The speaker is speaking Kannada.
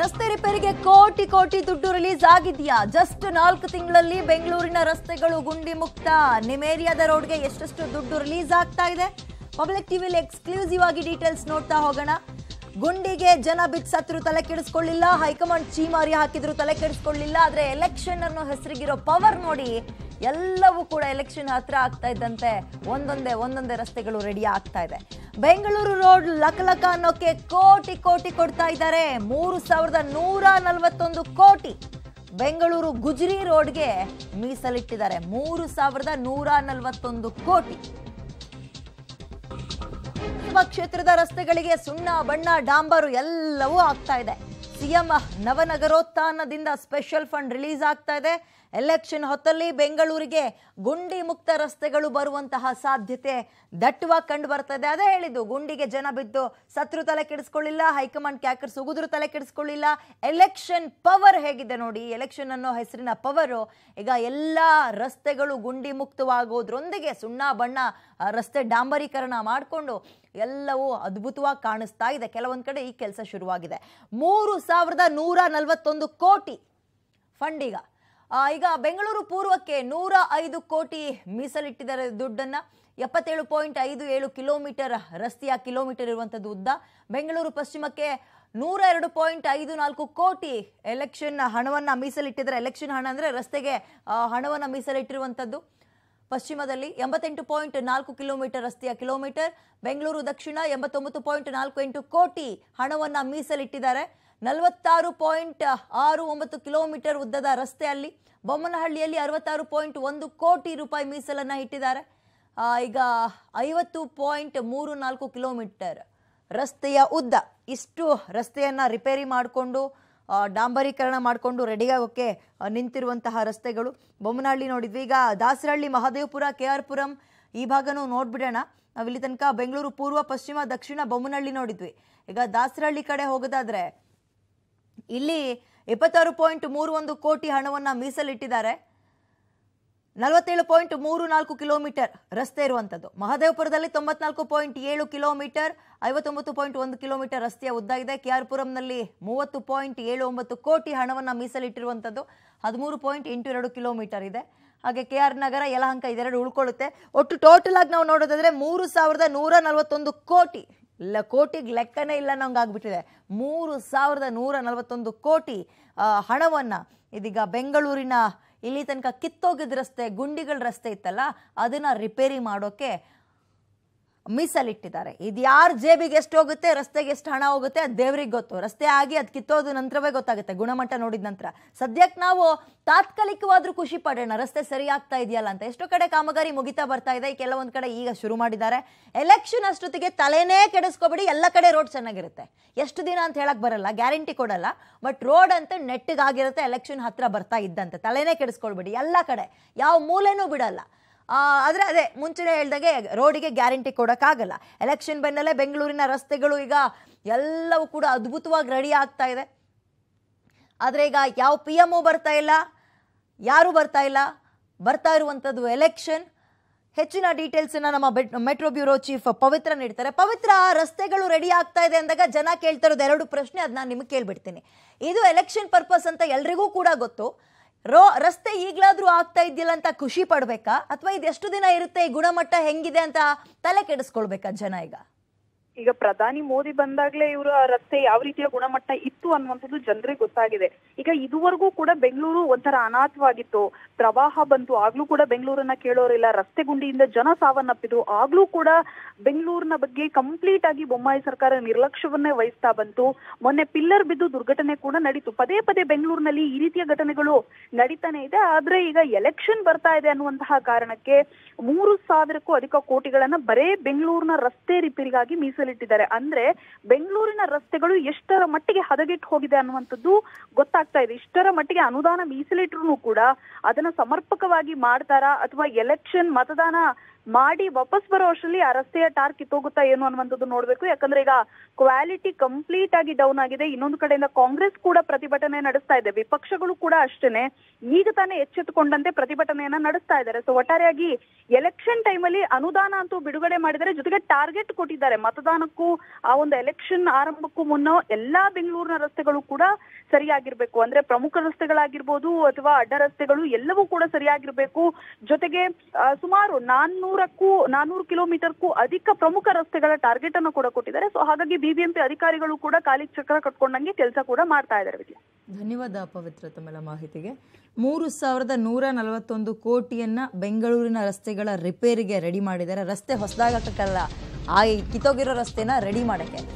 ರಸ್ತೆ ರಿಪೇರಿಗೆ ಕೋಟಿ ಕೋಟಿ ದುಡ್ಡು ರಿಲೀಸ್ ಆಗಿದ್ಯಾ ಜಸ್ಟ್ ನಾಲ್ಕು ತಿಂಗಳಲ್ಲಿ ಬೆಂಗಳೂರಿನ ರಸ್ತೆಗಳು ಗುಂಡಿ ಮುಕ್ತ ನಿಮೇರಿಯಾದ ಏರಿಯಾದ ರೋಡ್ಗೆ ಎಷ್ಟೆಷ್ಟು ದುಡ್ಡು ರಿಲೀಸ್ ಆಗ್ತಾ ಇದೆ ಪಬ್ಲಿಕ್ ಟಿವಿಲಿ ಎಕ್ಸ್ಕ್ಲೂಸಿವ್ ಆಗಿ ಡೀಟೇಲ್ಸ್ ನೋಡ್ತಾ ಹೋಗೋಣ ಗುಂಡಿಗೆ ಜನ ಬಿಚ್ಚತ್ರು ತಲೆ ಕೆಡಿಸ್ಕೊಳ್ಳಿಲ್ಲ ಹೈಕಮಾಂಡ್ ಚೀಮಾರಿ ಹಾಕಿದ್ರು ತಲೆ ಕೆಡಿಸ್ಕೊಳ್ಳಿಲ್ಲ ಆದರೆ ಎಲೆಕ್ಷನ್ ಅನ್ನೋ ಹೆಸರಿಗಿರೋ ಪವರ್ ನೋಡಿ ಎಲ್ಲವೂ ಕೂಡ ಎಲೆಕ್ಷನ್ ಹತ್ರ ಆಗ್ತಾ ಇದ್ದಂತೆ ಒಂದೊಂದೇ ಒಂದೊಂದೇ ರಸ್ತೆಗಳು ರೆಡಿ ಆಗ್ತಾ ಇದೆ ಬೆಂಗಳೂರು ರೋಡ್ ಲಕ್ ಲಕ ಅನ್ನೋಕೆ ಕೋಟಿ ಕೋಟಿ ಕೊಡ್ತಾ ಇದ್ದಾರೆ ಮೂರು ಸಾವಿರದ ನೂರ ನಲ್ವತ್ತೊಂದು ಕೋಟಿ ಬೆಂಗಳೂರು ಗುಜರಿ ರೋಡ್ಗೆ ಮೀಸಲಿಟ್ಟಿದ್ದಾರೆ ಮೂರು ಸಾವಿರದ ನೂರ ನಲವತ್ತೊಂದು ಕೋಟಿ ಕ್ಷೇತ್ರದ ರಸ್ತೆಗಳಿಗೆ ಸುಣ್ಣ ಬಣ್ಣ ಡಾಂಬರು ಎಲ್ಲವೂ ಆಗ್ತಾ ಇದೆ ಸಿಎಂ ನವನಗರೋತ್ಥಾನದಿಂದ ಸ್ಪೆಷಲ್ ಫಂಡ್ ರಿಲೀಸ್ ಆಗ್ತಾ ಇದೆ ಎಲೆಕ್ಷನ್ ಹೊತ್ತಲ್ಲಿ ಬೆಂಗಳೂರಿಗೆ ಗುಂಡಿ ಮುಕ್ತ ರಸ್ತೆಗಳು ಬರುವಂತಹ ಸಾಧ್ಯತೆ ದಟ್ಟವಾಗಿ ಕಂಡು ಬರ್ತದೆ ಅದೇ ಹೇಳಿದ್ದು ಗುಂಡಿಗೆ ಜನ ಬಿದ್ದು ಸತ್ರು ತಲೆ ಕೆಡಿಸ್ಕೊಳ್ಳಿಲ್ಲ ಹೈಕಮಾಂಡ್ ಕ್ಯಾಕರ್ ಸುಗುದ್ರು ತಲೆ ಕೆಡಿಸ್ಕೊಳ್ಳಿಲ್ಲ ಎಲೆಕ್ಷನ್ ಪವರ್ ಹೇಗಿದೆ ನೋಡಿ ಎಲೆಕ್ಷನ್ ಅನ್ನೋ ಹೆಸರಿನ ಪವರು ಈಗ ಎಲ್ಲ ರಸ್ತೆಗಳು ಗುಂಡಿ ಮುಕ್ತವಾಗೋದ್ರೊಂದಿಗೆ ಸುಣ್ಣ ಬಣ್ಣ ರಸ್ತೆ ಡಾಂಬರೀಕರಣ ಮಾಡಿಕೊಂಡು ಎಲ್ಲವೂ ಅದ್ಭುತವಾಗಿ ಕಾಣಿಸ್ತಾ ಇದೆ ಕೆಲವೊಂದು ಕಡೆ ಈ ಕೆಲಸ ಶುರುವಾಗಿದೆ ಮೂರು ಸಾವಿರದ ನೂರ ನಲವತ್ತೊಂದು ಕೋಟಿ ಫಂಡಿಗ ಈಗ ಬೆಂಗಳೂರು ಪೂರ್ವಕ್ಕೆ ನೂರ ಐದು ಕೋಟಿ ಮೀಸಲಿಟ್ಟಿದ್ದಾರೆ ದುಡ್ಡನ್ನ ಎಪ್ಪತ್ತೇಳು ಪಾಯಿಂಟ್ ಐದು ಏಳು ಕಿಲೋಮೀಟರ್ ರಸ್ತೆಯ ಕಿಲೋಮೀಟರ್ ಇರುವಂತದ್ದು ಉದ್ದ ಬೆಂಗಳೂರು ಪಶ್ಚಿಮಕ್ಕೆ ನೂರ ಎರಡು ಪಾಯಿಂಟ್ ಐದು ನಾಲ್ಕು ಕೋಟಿ ಎಲೆಕ್ಷನ್ ಹಣವನ್ನ ಮೀಸಲಿಟ್ಟಿದ್ದಾರೆ ಎಲೆಕ್ಷನ್ ಹಣ ಅಂದ್ರೆ ರಸ್ತೆಗೆ ಹಣವನ್ನ ಮೀಸಲಿಟ್ಟಿರುವಂಥದ್ದು ಪಶ್ಚಿಮದಲ್ಲಿ ಎಂಬತ್ತೆಂಟು ಪಾಯಿಂಟ್ ನಾಲ್ಕು ಕಿಲೋಮೀಟರ್ ರಸ್ತೆಯ ಕಿಲೋಮೀಟರ್ ಬೆಂಗಳೂರು ದಕ್ಷಿಣ ಎಂಬತ್ತೊಂಬತ್ತು ಪಾಯಿಂಟ್ ನಾಲ್ಕು ಎಂಟು ಕೋಟಿ ಹಣವನ್ನ ಮೀಸಲಿಟ್ಟಿದ್ದಾರೆ ನಲವತ್ತಾರು ಪಾಯಿಂಟ್ ಆರು ಒಂಬತ್ತು ಕಿಲೋಮೀಟರ್ ಉದ್ದದ ರಸ್ತೆ ಅಲ್ಲಿ ಬೊಮ್ಮನಹಳ್ಳಿಯಲ್ಲಿ ಅರವತ್ತಾರು ಪಾಯಿಂಟ್ ಒಂದು ಕೋಟಿ ರೂಪಾಯಿ ಮೀಸಲನ್ನು ಇಟ್ಟಿದ್ದಾರೆ ಈಗ ಐವತ್ತು ಪಾಯಿಂಟ್ ಮೂರು ನಾಲ್ಕು ಕಿಲೋಮೀಟರ್ ರಸ್ತೆಯ ಉದ್ದ ಇಷ್ಟು ರಸ್ತೆಯನ್ನು ರಿಪೇರಿ ಮಾಡಿಕೊಂಡು ಡಾಂಬರೀಕರಣ ಮಾಡಿಕೊಂಡು ರೆಡಿಯಾಗೋಕ್ಕೆ ನಿಂತಿರುವಂತಹ ರಸ್ತೆಗಳು ಬೊಮ್ಮನಹಳ್ಳಿ ನೋಡಿದ್ವಿ ಈಗ ದಾಸರಹಳ್ಳಿ ಮಹದೇವಪುರ ಕೆ ಆರ್ ಪುರಂ ಈ ಭಾಗನೂ ನೋಡ್ಬಿಡೋಣ ನಾವು ಇಲ್ಲಿ ತನಕ ಬೆಂಗಳೂರು ಪೂರ್ವ ಪಶ್ಚಿಮ ದಕ್ಷಿಣ ಬೊಮ್ಮನಹಳ್ಳಿ ನೋಡಿದ್ವಿ ಈಗ ದಾಸರಹಳ್ಳಿ ಕಡೆ ಹೋಗೋದಾದ್ರೆ ಇಲ್ಲಿ ಇಪ್ಪತ್ತಾರು ಪಾಯಿಂಟ್ ಮೂರು ಒಂದು ಕೋಟಿ ಹಣವನ್ನು ಮೀಸಲಿಟ್ಟಿದ್ದಾರೆ ನಲವತ್ತೇಳು ಪಾಯಿಂಟ್ ಮೂರು ನಾಲ್ಕು ಕಿಲೋಮೀಟರ್ ರಸ್ತೆ ಇರುವಂಥದ್ದು ಮಹದೇವಪುರದಲ್ಲಿ ತೊಂಬತ್ನಾಲ್ಕು ಪಾಯಿಂಟ್ ಏಳು ಕಿಲೋಮೀಟರ್ ಐವತ್ತೊಂಬತ್ತು ಪಾಯಿಂಟ್ ಒಂದು ಕಿಲೋಮೀಟರ್ ರಸ್ತೆಯ ಉದ್ದ ಇದೆ ಕೆ ಆರ್ ಪುರಂನಲ್ಲಿ ಮೂವತ್ತು ಪಾಯಿಂಟ್ ಏಳು ಒಂಬತ್ತು ಕೋಟಿ ಹಣವನ್ನು ಮೀಸಲಿಟ್ಟಿರುವಂಥದ್ದು ಹದಿಮೂರು ಪಾಯಿಂಟ್ ಎಂಟು ಎರಡು ಕಿಲೋಮೀಟರ್ ಇದೆ ಹಾಗೆ ಕೆ ಆರ್ ನಗರ ಯಲಹಂಕ ಇದೆರಡು ಉಳ್ಕೊಳ್ಳುತ್ತೆ ಒಟ್ಟು ಟೋಟಲ್ ಆಗಿ ನಾವು ನೋಡೋದಾದ್ರೆ ಮೂರು ಸಾವಿರದ ನೂರ ನಲವತ್ತೊಂದು ಕೋಟಿ ಲ ಕೋಟಿಗೆ ಲೆಕ್ಕನೇ ಇಲ್ಲ ನಂಗಾಗ್ಬಿಟ್ಟಿದೆ ಮೂರು ಸಾವಿರದ ನೂರ ನಲವತ್ತೊಂದು ಕೋಟಿ ಹಣವನ್ನು ಇದೀಗ ಬೆಂಗಳೂರಿನ ಇಲ್ಲಿ ತನಕ ಕಿತ್ತೋಗಿದ್ದ ರಸ್ತೆ ಗುಂಡಿಗಳ ರಸ್ತೆ ಇತ್ತಲ್ಲ ಅದನ್ನು ರಿಪೇರಿ ಮಾಡೋಕ್ಕೆ ಮೀಸಲಿಟ್ಟಿದ್ದಾರೆ ಇದು ಯಾರ ಜೇಬಿಗೆ ಎಷ್ಟು ಹೋಗುತ್ತೆ ರಸ್ತೆಗೆ ಎಷ್ಟು ಹಣ ಹೋಗುತ್ತೆ ಅದು ದೇವ್ರಿಗೆ ಗೊತ್ತು ರಸ್ತೆ ಆಗಿ ಅದು ಕಿತ್ತೋದು ನಂತರವೇ ಗೊತ್ತಾಗುತ್ತೆ ಗುಣಮಟ್ಟ ನೋಡಿದ ನಂತರ ಸದ್ಯಕ್ಕೆ ನಾವು ತಾತ್ಕಾಲಿಕವಾದರೂ ಖುಷಿ ಪಡೋಣ ರಸ್ತೆ ಸರಿ ಆಗ್ತಾ ಇದೆಯಲ್ಲ ಅಂತ ಎಷ್ಟೋ ಕಡೆ ಕಾಮಗಾರಿ ಮುಗಿತಾ ಬರ್ತಾ ಇದೆ ಕೆಲವೊಂದು ಕಡೆ ಈಗ ಶುರು ಮಾಡಿದ್ದಾರೆ ಎಲೆಕ್ಷನ್ ಅಷ್ಟೊತ್ತಿಗೆ ತಲೆನೇ ಕೆಡಿಸ್ಕೋಬೇಡಿ ಎಲ್ಲ ಕಡೆ ರೋಡ್ ಚೆನ್ನಾಗಿರುತ್ತೆ ಎಷ್ಟು ದಿನ ಅಂತ ಹೇಳಕ್ಕೆ ಬರಲ್ಲ ಗ್ಯಾರಂಟಿ ಕೊಡಲ್ಲ ಬಟ್ ರೋಡ್ ಅಂತ ನೆಟ್ಟಿಗಾಗಿರುತ್ತೆ ಎಲೆಕ್ಷನ್ ಹತ್ರ ಬರ್ತಾ ಇದ್ದಂತೆ ತಲೆನೇ ಕೆಡಿಸ್ಕೊಳ್ಬೇಡಿ ಎಲ್ಲ ಕಡೆ ಯಾವ ಮೂಲೆನೂ ಬಿಡಲ್ಲ ಆದರೆ ಅದೇ ಮುಂಚೆನೇ ಹೇಳಿದಾಗೆ ರೋಡಿಗೆ ಗ್ಯಾರಂಟಿ ಕೊಡೋಕ್ಕಾಗಲ್ಲ ಎಲೆಕ್ಷನ್ ಬೆನ್ನಲ್ಲೇ ಬೆಂಗಳೂರಿನ ರಸ್ತೆಗಳು ಈಗ ಎಲ್ಲವೂ ಕೂಡ ಅದ್ಭುತವಾಗಿ ರೆಡಿ ಆಗ್ತಾ ಇದೆ ಆದರೆ ಈಗ ಯಾವ ಪಿ ಎಮ್ ಒ ಬರ್ತಾ ಇಲ್ಲ ಯಾರೂ ಬರ್ತಾ ಇಲ್ಲ ಬರ್ತಾ ಇರುವಂಥದ್ದು ಎಲೆಕ್ಷನ್ ಹೆಚ್ಚಿನ ಡೀಟೇಲ್ಸನ್ನು ನಮ್ಮ ಮೆಟ್ರೋ ಬ್ಯೂರೋ ಚೀಫ್ ಪವಿತ್ರ ನೀಡ್ತಾರೆ ಪವಿತ್ರ ರಸ್ತೆಗಳು ರೆಡಿ ಆಗ್ತಾ ಇದೆ ಅಂದಾಗ ಜನ ಕೇಳ್ತಾ ಇರೋದು ಎರಡು ಪ್ರಶ್ನೆ ಅದು ನಾನು ನಿಮಗೆ ಕೇಳಿಬಿಡ್ತೀನಿ ಇದು ಎಲೆಕ್ಷನ್ ಪರ್ಪಸ್ ಅಂತ ಎಲ್ರಿಗೂ ಕೂಡ ಗೊತ್ತು ರೋ ರಸ್ತೆ ಈಗಲಾದರೂ ಆಗ್ತಾ ಇದೆಯಲ್ಲ ಅಂತ ಖುಷಿ ಪಡ್ಬೇಕಾ ಅಥವಾ ಇದೆಷ್ಟು ದಿನ ಇರುತ್ತೆ ಈ ಗುಣಮಟ್ಟ ಹೆಂಗಿದೆ ಅಂತ ತಲೆ ಕೆಡಿಸ್ಕೊಳ್ಬೇಕಾ ಜನ ಈಗ ಈಗ ಪ್ರಧಾನಿ ಮೋದಿ ಬಂದಾಗ್ಲೇ ಇವರ ರಸ್ತೆ ಯಾವ ರೀತಿಯ ಗುಣಮಟ್ಟ ಇತ್ತು ಅನ್ನುವಂಥದ್ದು ಜನರಿಗೆ ಗೊತ್ತಾಗಿದೆ ಈಗ ಇದುವರೆಗೂ ಕೂಡ ಬೆಂಗಳೂರು ಒಂಥರ ಅನಾಥವಾಗಿತ್ತು ಪ್ರವಾಹ ಬಂತು ಆಗ್ಲೂ ಕೂಡ ಬೆಂಗಳೂರನ್ನ ಕೇಳೋರಿಲ್ಲ ರಸ್ತೆ ಗುಂಡಿಯಿಂದ ಜನ ಸಾವನ್ನಪ್ಪಿದ್ರು ಆಗ್ಲೂ ಕೂಡ ಬೆಂಗಳೂರಿನ ಬಗ್ಗೆ ಕಂಪ್ಲೀಟ್ ಆಗಿ ಬೊಮ್ಮಾಯಿ ಸರ್ಕಾರ ನಿರ್ಲಕ್ಷ್ಯವನ್ನೇ ವಹಿಸ್ತಾ ಬಂತು ಮೊನ್ನೆ ಪಿಲ್ಲರ್ ಬಿದ್ದು ದುರ್ಘಟನೆ ಕೂಡ ನಡೀತು ಪದೇ ಪದೇ ಬೆಂಗಳೂರಿನಲ್ಲಿ ಈ ರೀತಿಯ ಘಟನೆಗಳು ನಡೀತಾನೆ ಇದೆ ಆದ್ರೆ ಈಗ ಎಲೆಕ್ಷನ್ ಬರ್ತಾ ಇದೆ ಅನ್ನುವಂತಹ ಕಾರಣಕ್ಕೆ ಮೂರು ಸಾವಿರಕ್ಕೂ ಅಧಿಕ ಕೋಟಿಗಳನ್ನ ಬರೇ ಬೆಂಗಳೂರಿನ ರಸ್ತೆ ರಿಪೇರಿಗಾಗಿ ಮೀಸಲಿ ಇಟ್ಟಿದ್ದಾರೆ ಅಂದ್ರೆ ಬೆಂಗಳೂರಿನ ರಸ್ತೆಗಳು ಎಷ್ಟರ ಮಟ್ಟಿಗೆ ಹದಗೆಟ್ಟು ಹೋಗಿದೆ ಅನ್ನುವಂಥದ್ದು ಗೊತ್ತಾಗ್ತಾ ಇದೆ ಇಷ್ಟರ ಮಟ್ಟಿಗೆ ಅನುದಾನ ಮೀಸಲಿಟ್ರು ಕೂಡ ಅದನ್ನ ಸಮರ್ಪಕವಾಗಿ ಮಾಡ್ತಾರಾ ಅಥವಾ ಎಲೆಕ್ಷನ್ ಮತದಾನ ಮಾಡಿ ವಾಪಸ್ ಬರೋ ಅಷ್ಟರಲ್ಲಿ ಆ ರಸ್ತೆಯ ಟಾರ್ ಕಿತ್ತೋಗುತ್ತಾ ಏನು ಅನ್ನುವಂಥದ್ದು ನೋಡ್ಬೇಕು ಯಾಕಂದ್ರೆ ಈಗ ಕ್ವಾಲಿಟಿ ಕಂಪ್ಲೀಟ್ ಆಗಿ ಡೌನ್ ಆಗಿದೆ ಇನ್ನೊಂದು ಕಡೆಯಿಂದ ಕಾಂಗ್ರೆಸ್ ಕೂಡ ಪ್ರತಿಭಟನೆ ನಡೆಸ್ತಾ ಇದೆ ವಿಪಕ್ಷಗಳು ಕೂಡ ಅಷ್ಟೇನೆ ಈಗ ತಾನೇ ಎಚ್ಚೆತ್ತುಕೊಂಡಂತೆ ಪ್ರತಿಭಟನೆಯನ್ನ ನಡೆಸ್ತಾ ಇದ್ದಾರೆ ಸೊ ಒಟ್ಟಾರೆಯಾಗಿ ಎಲೆಕ್ಷನ್ ಟೈಮಲ್ಲಿ ಅನುದಾನ ಅಂತೂ ಬಿಡುಗಡೆ ಮಾಡಿದರೆ ಜೊತೆಗೆ ಟಾರ್ಗೆಟ್ ಕೊಟ್ಟಿದ್ದಾರೆ ಮತದಾನಕ್ಕೂ ಆ ಒಂದು ಎಲೆಕ್ಷನ್ ಆರಂಭಕ್ಕೂ ಮುನ್ನ ಎಲ್ಲಾ ಬೆಂಗಳೂರಿನ ರಸ್ತೆಗಳು ಕೂಡ ಸರಿಯಾಗಿರ್ಬೇಕು ಅಂದ್ರೆ ಪ್ರಮುಖ ರಸ್ತೆಗಳಾಗಿರ್ಬೋದು ಅಥವಾ ಅಡ್ಡ ರಸ್ತೆಗಳು ಎಲ್ಲವೂ ಕೂಡ ಸರಿಯಾಗಿರ್ಬೇಕು ಜೊತೆಗೆ ಸುಮಾರು ನಾನು ನಾನೂರಕ್ಕೂ ನಾನೂರು ಕಿಲೋಮೀಟರ್ಕ್ಕೂ ಅಧಿಕ ಪ್ರಮುಖ ರಸ್ತೆಗಳ ಟಾರ್ಗೆಟ್ ಅನ್ನು ಕೂಡ ಕೊಟ್ಟಿದ್ದಾರೆ ಸೊ ಹಾಗಾಗಿ ಬಿಬಿಎಂಪಿ ಅಧಿಕಾರಿಗಳು ಕೂಡ ಖಾಲಿ ಚಕ್ರ ಕಟ್ಕೊಂಡಂಗೆ ಕೆಲಸ ಕೂಡ ಮಾಡ್ತಾ ಇದ್ದಾರೆ ಧನ್ಯವಾದ ಪವಿತ್ರ ತಮ್ಮೆಲ್ಲ ಮಾಹಿತಿಗೆ ಮೂರು ಸಾವಿರದ ನೂರ ನಲವತ್ತೊಂದು ಕೋಟಿಯನ್ನ ಬೆಂಗಳೂರಿನ ರಸ್ತೆಗಳ ರಿಪೇರಿಗೆ ರೆಡಿ ಮಾಡಿದ್ದಾರೆ ರಸ್ತೆ ಹೊಸದಾಗಕ್ಕಲ್ಲ ಆ ಕಿತ್ತೋಗಿರೋ ರಸ್ತೆನ ರೆಡಿ ಮಾಡಕ್ಕೆ